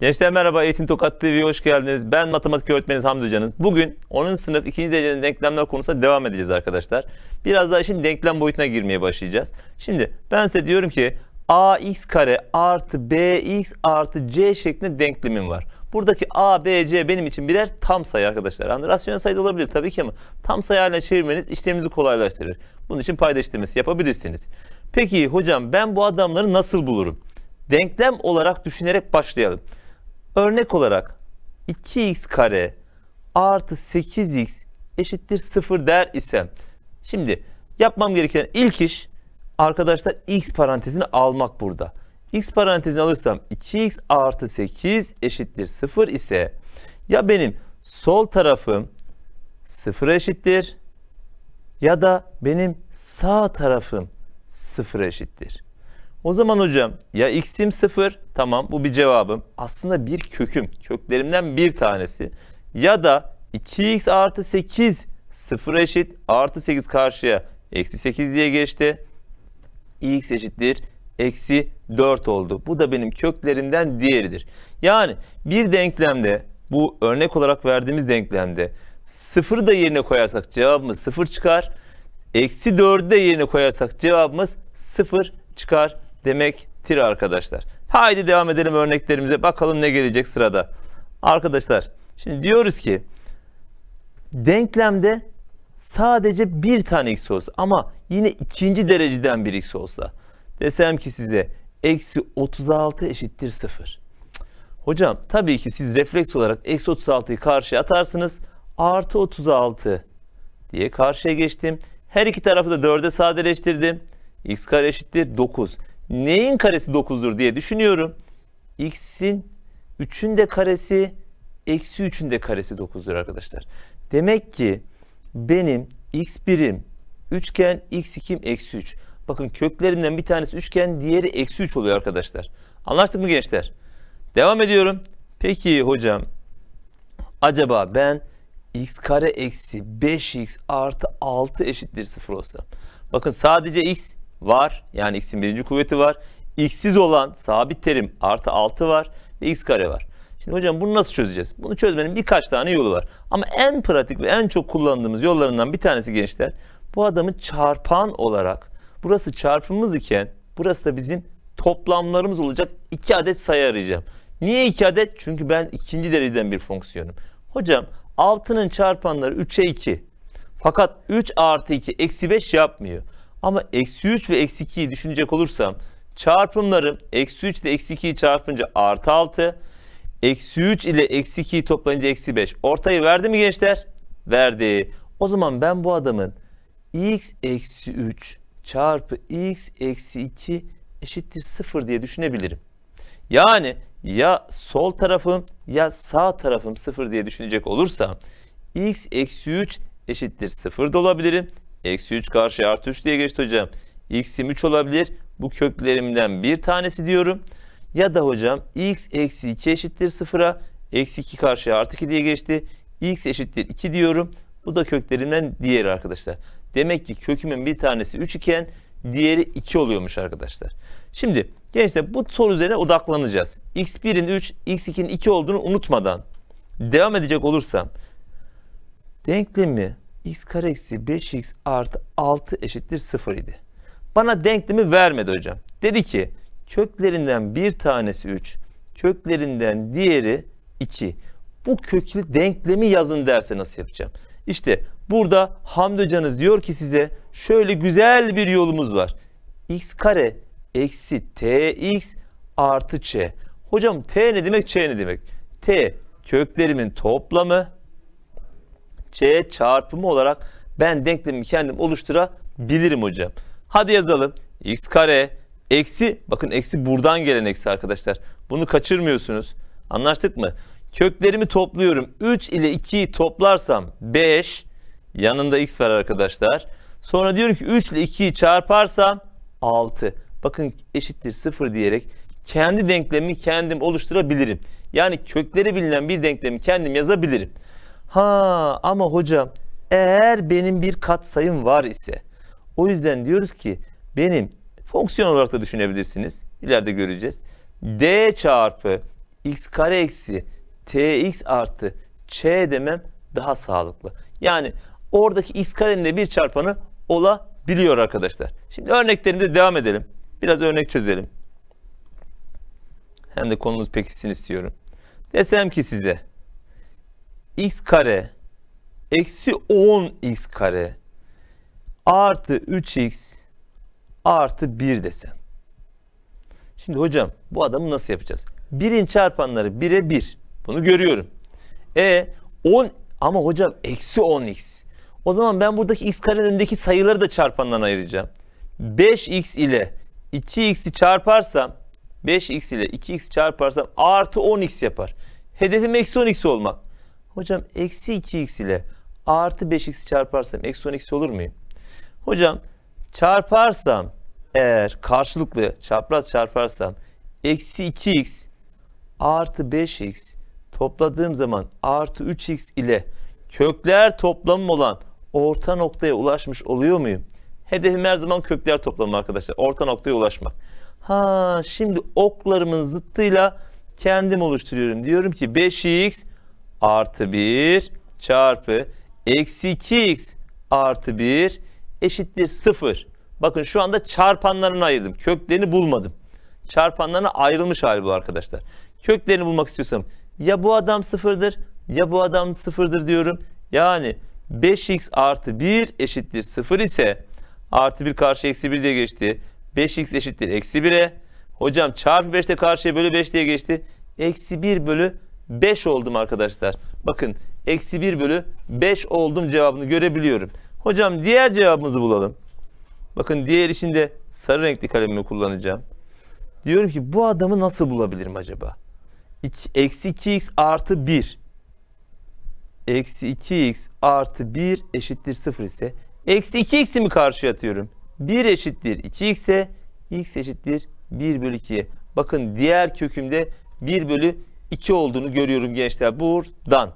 Gençler merhaba Eğitim Tokat TV'ye hoş geldiniz. Ben matematik öğretmeniniz Hamdi Hocanız. Bugün 10. sınıf 2. derecenin denklemler konusuna devam edeceğiz arkadaşlar. Biraz daha şimdi denklem boyutuna girmeye başlayacağız. Şimdi ben size diyorum ki ax kare artı bx artı c şeklinde denklemim var. Buradaki A, B, C benim için birer tam sayı arkadaşlar. Yani rasyonel sayı da olabilir tabii ki ama tam sayı haline çevirmeniz işlemimizi kolaylaştırır. Bunun için payda işlemesi yapabilirsiniz. Peki hocam ben bu adamları nasıl bulurum? Denklem olarak düşünerek başlayalım. Örnek olarak 2x kare artı 8x eşittir 0 der isem. Şimdi yapmam gereken ilk iş arkadaşlar x parantezini almak burada. x parantezini alırsam 2x artı 8 eşittir 0 ise ya benim sol tarafım 0 eşittir ya da benim sağ tarafım 0 eşittir. O zaman hocam ya x'im 0 tamam bu bir cevabım. Aslında bir köküm. Köklerimden bir tanesi. Ya da 2x artı 8 0 eşit artı 8 karşıya eksi 8 diye geçti. x eşittir eksi 4 oldu. Bu da benim köklerimden diğeridir. Yani bir denklemde bu örnek olarak verdiğimiz denklemde sıfırı da yerine koyarsak cevabımız 0 çıkar. Eksi 4'ü de yerine koyarsak cevabımız 0 çıkar demektir arkadaşlar. Haydi devam edelim örneklerimize. Bakalım ne gelecek sırada. Arkadaşlar şimdi diyoruz ki denklemde sadece bir tane x olsa ama yine ikinci dereceden bir x olsa desem ki size eksi 36 eşittir 0. Hocam tabii ki siz refleks olarak eksi 36'yı karşıya atarsınız. Artı 36 diye karşıya geçtim. Her iki tarafı da 4'e sadeleştirdim. x kare eşittir 9 neyin karesi 9'dur diye düşünüyorum. X'in 3'ün de karesi eksi 3'ün de karesi 9'dur arkadaşlar. Demek ki benim x birim üçgen x2 eksi 3. Bakın köklerinden bir tanesi üçgen diğeri eksi 3 oluyor arkadaşlar. Anlaştık mı gençler? Devam ediyorum. Peki hocam acaba ben x kare eksi 5x artı 6 eşittir 0 olsa. Bakın sadece x var. Yani x'in birinci kuvveti var. x'siz olan sabit terim artı 6 var ve x kare var. Şimdi hocam bunu nasıl çözeceğiz? Bunu çözmenin birkaç tane yolu var. Ama en pratik ve en çok kullandığımız yollarından bir tanesi gençler. Bu adamı çarpan olarak burası çarpımız iken burası da bizim toplamlarımız olacak iki adet sayı arayacağım. Niye iki adet? Çünkü ben ikinci dereceden bir fonksiyonum. Hocam 6'nın çarpanları 3'e 2. Fakat 3 artı 2 eksi 5 yapmıyor. Ama eksi 3 ve eksi 2'yi düşünecek olursam çarpımları eksi 3 ile eksi 2'yi çarpınca artı 6. Eksi 3 ile eksi 2'yi toplayınca eksi 5. Ortayı verdi mi gençler? Verdi. O zaman ben bu adamın x eksi 3 çarpı x eksi 2 eşittir 0 diye düşünebilirim. Yani ya sol tarafım ya sağ tarafım 0 diye düşünecek olursam x eksi 3 eşittir 0 da olabilirim. Eksi 3 karşı artı 3 diye geçti hocam. X'im 3 olabilir. Bu köklerimden bir tanesi diyorum. Ya da hocam x eksi 2 eşittir 0'a. Eksi 2 karşı artı 2 diye geçti. x eşittir 2 diyorum. Bu da köklerimden diğeri arkadaşlar. Demek ki kökümün bir tanesi 3 iken diğeri 2 oluyormuş arkadaşlar. Şimdi gençler bu soru üzerine odaklanacağız. x1'in 3, x2'nin 2 olduğunu unutmadan devam edecek olursam denklemi x kare eksi 5x artı 6 eşittir 0 idi. Bana denklemi vermedi hocam. Dedi ki köklerinden bir tanesi 3, köklerinden diğeri 2. Bu köklü denklemi yazın derse nasıl yapacağım? İşte burada Hamdi hocanız diyor ki size şöyle güzel bir yolumuz var. x kare eksi tx artı ç. Hocam t ne demek ç ne demek? t köklerimin toplamı C çarpımı olarak ben denklemi kendim oluşturabilirim hocam. Hadi yazalım. X kare eksi bakın eksi buradan gelen eksi arkadaşlar. Bunu kaçırmıyorsunuz. Anlaştık mı? Köklerimi topluyorum. 3 ile 2'yi toplarsam 5 yanında x var arkadaşlar. Sonra diyorum ki 3 ile 2'yi çarparsam 6. Bakın eşittir 0 diyerek kendi denklemi kendim oluşturabilirim. Yani kökleri bilinen bir denklemi kendim yazabilirim. Ha ama hocam eğer benim bir katsayım var ise o yüzden diyoruz ki benim fonksiyon olarak da düşünebilirsiniz. İleride göreceğiz. D çarpı x kare eksi tx artı ç demem daha sağlıklı. Yani oradaki x karenin de bir çarpanı olabiliyor arkadaşlar. Şimdi örneklerimize devam edelim. Biraz örnek çözelim. Hem de konumuz pekisin istiyorum. Desem ki size x kare eksi 10x kare artı 3x artı 1 desem. Şimdi hocam bu adamı nasıl yapacağız? 1'in çarpanları 1'e 1. Bunu görüyorum. E 10 ama hocam eksi 10x. O zaman ben buradaki x karenin önündeki sayıları da çarpandan ayıracağım. 5x ile 2x'i çarparsam 5x ile 2x çarparsam artı 10x yapar. Hedefim eksi 10x olmak. Hocam eksi 2x ile artı 5x çarparsam eksi 10x olur muyum? Hocam çarparsam eğer karşılıklı çapraz çarparsam eksi 2x artı 5x topladığım zaman artı 3x ile kökler toplamı olan orta noktaya ulaşmış oluyor muyum? Hedefim her zaman kökler toplamı arkadaşlar. Orta noktaya ulaşmak. Ha şimdi oklarımın zıttıyla kendim oluşturuyorum. Diyorum ki 5x artı 1 çarpı eksi 2x artı 1 eşittir 0. Bakın şu anda çarpanlarını ayırdım. Köklerini bulmadım. Çarpanlarına ayrılmış hali bu arkadaşlar. Köklerini bulmak istiyorsam ya bu adam sıfırdır ya bu adam sıfırdır diyorum. Yani 5x artı 1 eşittir 0 ise artı 1 karşı eksi 1 diye geçti. 5x eşittir eksi 1'e. Hocam çarpı 5'te karşıya bölü 5 diye geçti. Eksi 1 bölü 5 oldum arkadaşlar. Bakın eksi 1 bölü 5 oldum cevabını görebiliyorum. Hocam diğer cevabımızı bulalım. Bakın diğer işinde sarı renkli kalemimi kullanacağım. Diyorum ki bu adamı nasıl bulabilirim acaba? Eksi 2x artı 1. Eksi 2x artı 1 eşittir 0 ise eksi 2x'i mi karşıya atıyorum? 1 eşittir 2 x ise x eşittir 1 bölü 2'ye. Bakın diğer kökümde 1 bölü 2 olduğunu görüyorum gençler buradan.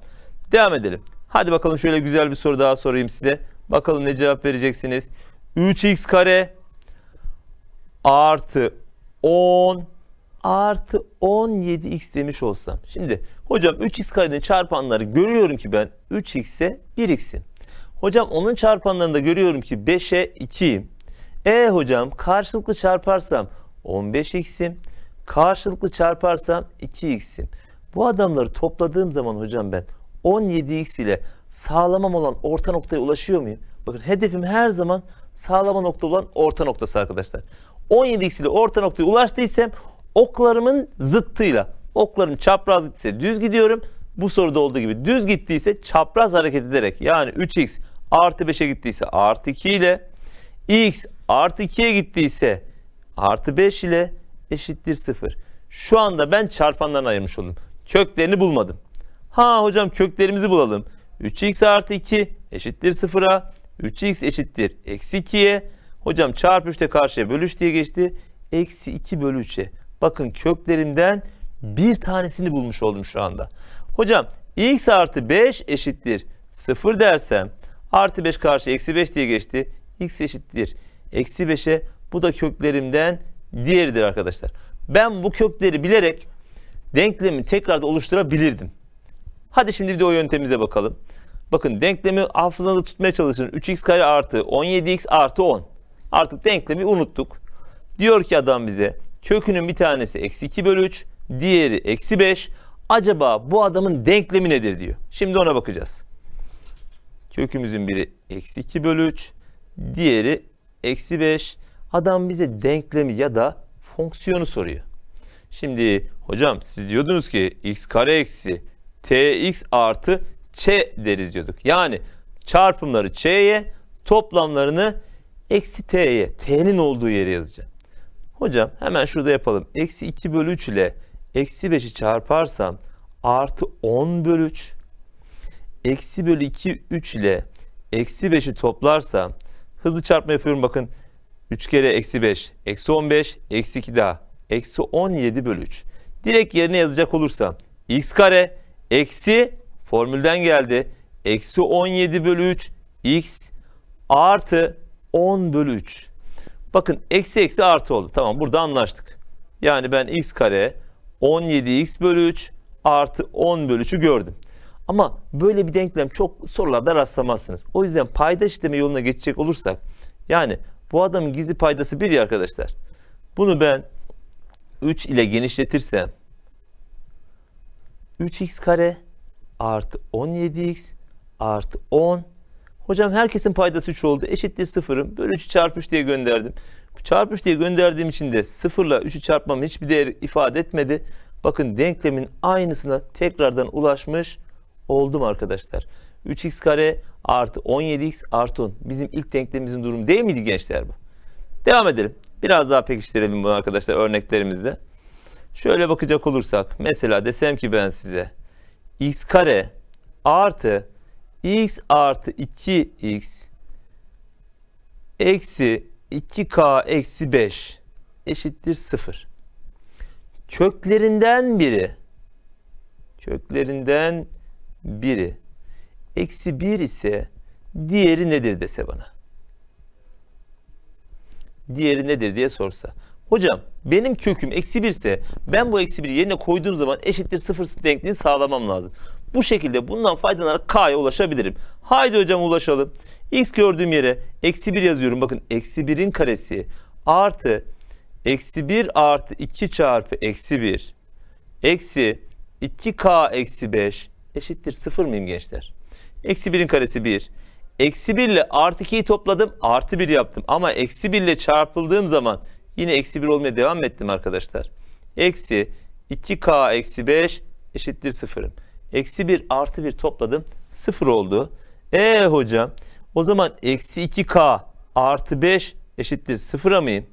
Devam edelim. Hadi bakalım şöyle güzel bir soru daha sorayım size. Bakalım ne cevap vereceksiniz. 3x kare artı 10 artı 17x demiş olsam. Şimdi hocam 3x karenin çarpanları görüyorum ki ben 3x'e 1x'im. Hocam onun çarpanlarını da görüyorum ki 5'e 2'yim. E hocam karşılıklı çarparsam 15x'im. Karşılıklı çarparsam 2x'im. Bu adamları topladığım zaman hocam ben 17x ile sağlamam olan orta noktaya ulaşıyor muyum? Bakın hedefim her zaman sağlama nokta olan orta noktası arkadaşlar. 17x ile orta noktaya ulaştıysam oklarımın zıttıyla okların çapraz gitse düz gidiyorum. Bu soruda olduğu gibi düz gittiyse çapraz hareket ederek yani 3x artı 5'e gittiyse artı 2 ile x artı 2'ye gittiyse artı 5 ile eşittir 0. Şu anda ben çarpanlarını ayırmış oldum köklerini bulmadım. Ha hocam köklerimizi bulalım. 3x artı 2 eşittir 0'a. 3x eşittir eksi 2'ye. Hocam çarpı 3'te karşıya bölüş diye geçti. Eksi 2 bölü 3'e. Bakın köklerimden bir tanesini bulmuş oldum şu anda. Hocam x artı 5 eşittir 0 dersem artı 5 karşı eksi 5 diye geçti. x eşittir eksi 5'e. Bu da köklerimden diğeridir arkadaşlar. Ben bu kökleri bilerek denklemi tekrar da oluşturabilirdim. Hadi şimdi bir de o yöntemimize bakalım. Bakın denklemi hafızanızda tutmaya çalışın. 3x kare artı 17x artı 10. Artık denklemi unuttuk. Diyor ki adam bize kökünün bir tanesi eksi 2 bölü 3. Diğeri eksi 5. Acaba bu adamın denklemi nedir diyor. Şimdi ona bakacağız. Kökümüzün biri eksi 2 bölü 3. Diğeri eksi 5. Adam bize denklemi ya da fonksiyonu soruyor. Şimdi hocam siz diyordunuz ki x kare eksi tx artı ç deriz diyorduk. Yani çarpımları ç'ye toplamlarını eksi t'ye t'nin olduğu yere yazacağım. Hocam hemen şurada yapalım. Eksi 2 bölü 3 ile eksi 5'i çarparsam artı 10 bölü 3 eksi bölü 2 3 ile eksi 5'i toplarsam hızlı çarpma yapıyorum bakın 3 kere eksi 5 eksi 15 eksi 2 daha eksi 17 bölü 3. Direkt yerine yazacak olursam x kare eksi formülden geldi. Eksi 17 bölü 3 x artı 10 bölü 3. Bakın eksi eksi artı oldu. Tamam burada anlaştık. Yani ben x kare 17x bölü 3 artı 10 bölü 3'ü gördüm. Ama böyle bir denklem çok sorularda rastlamazsınız. O yüzden payda işleme yoluna geçecek olursak yani bu adamın gizli paydası 1 ya arkadaşlar. Bunu ben 3 ile genişletirsem 3x kare artı 17x artı 10 Hocam herkesin paydası 3 oldu. Eşittir 0'ım. Böyle 3'ü çarpış diye gönderdim. Çarpış diye gönderdiğim için de 0 ile 3'ü çarpmam hiçbir değer ifade etmedi. Bakın denklemin aynısına tekrardan ulaşmış oldum arkadaşlar. 3x kare artı 17x artı 10. Bizim ilk denklemimizin durumu değil miydi gençler bu? Devam edelim. Biraz daha pekiştirelim bunu arkadaşlar örneklerimizde. Şöyle bakacak olursak mesela desem ki ben size x kare artı x artı 2x eksi 2k eksi 5 eşittir 0. Köklerinden biri köklerinden biri eksi 1 ise diğeri nedir dese bana diğeri nedir diye sorsa. Hocam benim köküm eksi 1 ise ben bu eksi 1'i yerine koyduğum zaman eşittir sıfır denkliğini sağlamam lazım. Bu şekilde bundan faydalanarak k'ya ulaşabilirim. Haydi hocam ulaşalım. x gördüğüm yere eksi bir yazıyorum. Bakın eksi birin karesi artı eksi bir artı iki çarpı eksi bir eksi iki k eksi beş eşittir sıfır mıyım gençler? Eksi birin karesi bir. Eksi 1 ile artı 2'yi topladım. Artı 1 yaptım. Ama eksi 1 ile çarpıldığım zaman yine eksi 1 olmaya devam ettim arkadaşlar. Eksi 2k eksi 5 eşittir 0'ım. Eksi 1 artı 1 topladım. 0 oldu. E hocam o zaman eksi 2k artı 5 eşittir 0'a mıyım?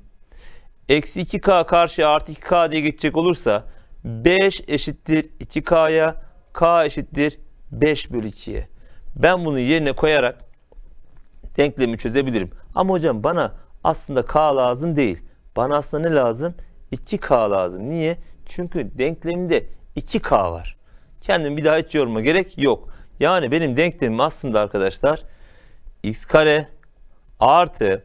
Eksi 2k karşı artı 2k diye geçecek olursa 5 eşittir 2k'ya k eşittir 5 bölü 2'ye. Ben bunu yerine koyarak denklemi çözebilirim. Ama hocam bana aslında k lazım değil. Bana aslında ne lazım? 2k lazım. Niye? Çünkü denklemde 2k var. Kendim bir daha hiç yorma gerek yok. Yani benim denklemim aslında arkadaşlar x kare artı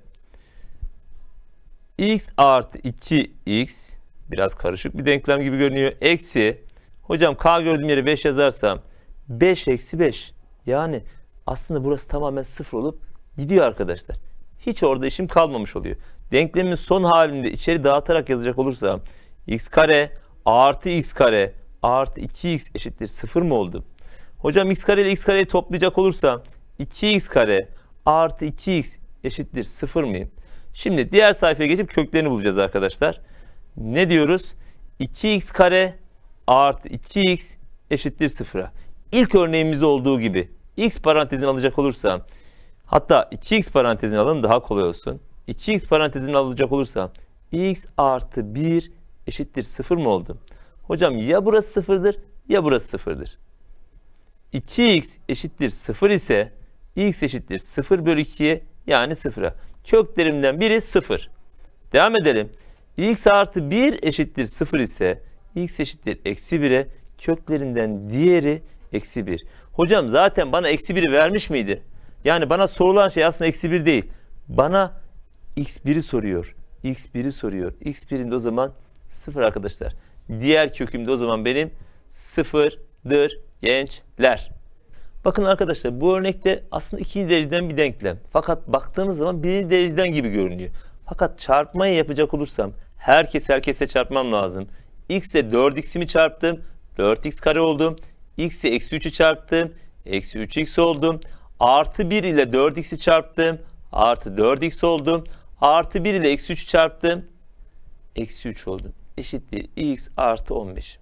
x artı 2x biraz karışık bir denklem gibi görünüyor. Eksi hocam k gördüğüm yere 5 yazarsam 5 eksi 5 yani aslında burası tamamen sıfır olup gidiyor arkadaşlar. Hiç orada işim kalmamış oluyor. Denklemin son halinde içeri dağıtarak yazacak olursam x kare artı x kare artı 2x eşittir 0 mı oldu? Hocam x kare ile x kareyi toplayacak olursam 2x kare artı 2x eşittir 0 mıyım? Şimdi diğer sayfaya geçip köklerini bulacağız arkadaşlar. Ne diyoruz? 2x kare artı 2x eşittir 0'a. İlk örneğimizde olduğu gibi x parantezini alacak olursam Hatta 2x parantezini alalım daha kolay olsun. 2x parantezini alacak olursa x artı 1 eşittir 0 mı oldu? Hocam ya burası sıfırdır ya burası sıfırdır. 2x eşittir 0 ise x eşittir 0 bölü 2'ye yani 0'a. Köklerimden biri 0. Devam edelim. x artı 1 eşittir 0 ise x eşittir eksi 1'e köklerinden diğeri eksi 1. Hocam zaten bana eksi 1'i vermiş miydi? Yani bana sorulan şey aslında eksi bir değil. Bana x1'i soruyor. x1'i soruyor. x1'im de o zaman sıfır arkadaşlar. Diğer köküm de o zaman benim sıfırdır gençler. Bakın arkadaşlar bu örnekte aslında ikinci dereceden bir denklem. Fakat baktığımız zaman birinci dereceden gibi görünüyor. Fakat çarpmayı yapacak olursam herkes herkese çarpmam lazım. X ile 4x'imi çarptım. 4x kare oldum. X ile eksi 3'ü çarptım. Eksi 3x oldum. Artı 1 ile 4x'i çarptım. Artı 4x oldu. Artı 1 ile eksi 3'ü çarptım. Eksi 3 oldu. Eşittir x artı 15.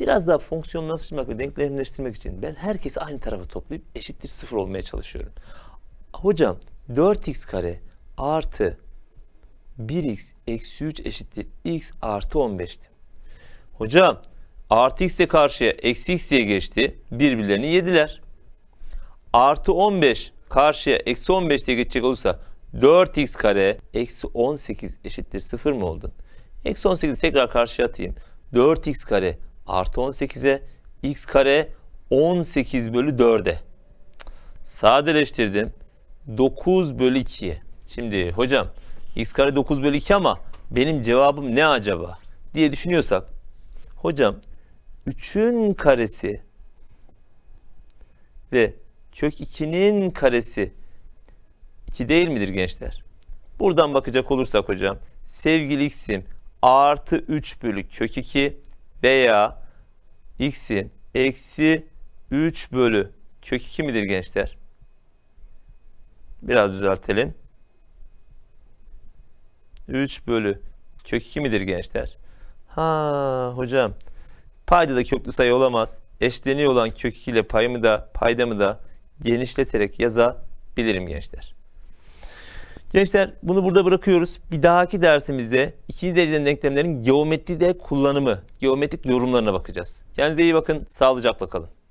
Biraz daha nasıl fonksiyonlaştırmak ve denklemleştirmek için ben herkesi aynı tarafa toplayıp eşittir 0 olmaya çalışıyorum. Hocam 4x kare artı 1x eksi 3 eşittir x artı 15'ti. Hocam artı x de karşıya eksi x diye geçti. Birbirlerini yediler artı 15 karşıya eksi 15 diye geçecek olursa 4x kare eksi 18 eşittir 0 mı oldu? Eksi 18'i tekrar karşıya atayım. 4x kare artı 18'e x kare 18 bölü 4'e. Sadeleştirdim. 9 bölü 2'ye. Şimdi hocam x kare 9 bölü 2 ama benim cevabım ne acaba diye düşünüyorsak. Hocam 3'ün karesi ve kök 2'nin karesi 2 değil midir gençler? Buradan bakacak olursak hocam sevgili x'im artı 3 bölü kök 2 veya x'in eksi 3 bölü kök 2 midir gençler? Biraz düzeltelim. 3 bölü kök 2 midir gençler? Ha hocam payda da köklü sayı olamaz. Eşleniyor olan kök 2 ile pay mı da payda mı da genişleterek yazabilirim gençler. Gençler bunu burada bırakıyoruz. Bir dahaki dersimizde ikinci dereceden denklemlerin geometride kullanımı, geometrik yorumlarına bakacağız. Kendinize iyi bakın, sağlıcakla kalın.